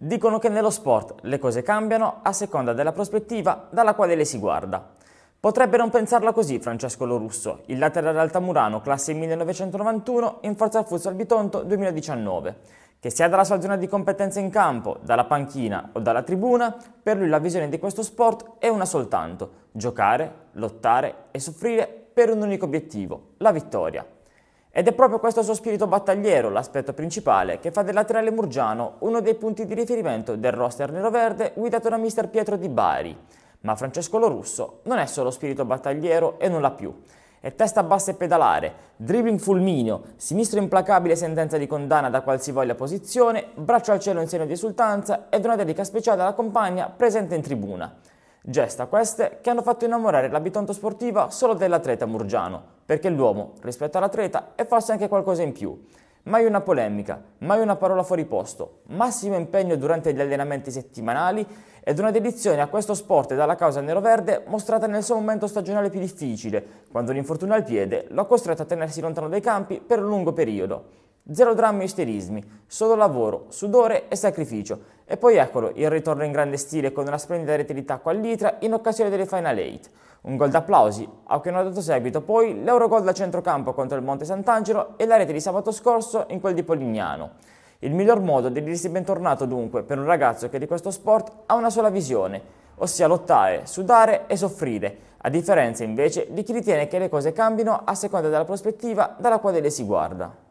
Dicono che nello sport le cose cambiano a seconda della prospettiva dalla quale le si guarda. Potrebbe non pensarla così Francesco Lorusso, il laterale altamurano classe 1991 in forza al futsal Bitonto 2019, che sia dalla sua zona di competenza in campo, dalla panchina o dalla tribuna, per lui la visione di questo sport è una soltanto, giocare, lottare e soffrire per un unico obiettivo, la vittoria. Ed è proprio questo suo spirito battagliero l'aspetto principale che fa del laterale Murgiano uno dei punti di riferimento del roster nero-verde guidato da mister Pietro Di Bari. Ma Francesco Lorusso non è solo spirito battagliero e nulla più. È testa bassa e pedalare, dribbling fulmineo, sinistro implacabile sentenza di condanna da qualsivoglia posizione, braccio al cielo in segno di esultanza ed una dedica speciale alla compagna presente in tribuna. Gesta queste che hanno fatto innamorare la sportiva solo dell'atleta murgiano, perché l'uomo, rispetto all'atleta, è forse anche qualcosa in più. Mai una polemica, mai una parola fuori posto, massimo impegno durante gli allenamenti settimanali ed una dedizione a questo sport e alla causa nero-verde mostrata nel suo momento stagionale più difficile, quando l'infortunio al piede lo ha costretto a tenersi lontano dai campi per un lungo periodo. Zero drammi e isterismi, solo lavoro, sudore e sacrificio. E poi eccolo, il ritorno in grande stile con una splendida rete di tacco all'Itra in occasione delle Final Eight. Un gol d'applausi, a cui hanno dato seguito poi l'Eurogol da centrocampo contro il Monte Sant'Angelo e la rete di sabato scorso in quel di Polignano. Il miglior modo di dirsi bentornato dunque per un ragazzo che di questo sport ha una sola visione, ossia lottare, sudare e soffrire, a differenza invece di chi ritiene che le cose cambino a seconda della prospettiva dalla quale le si guarda.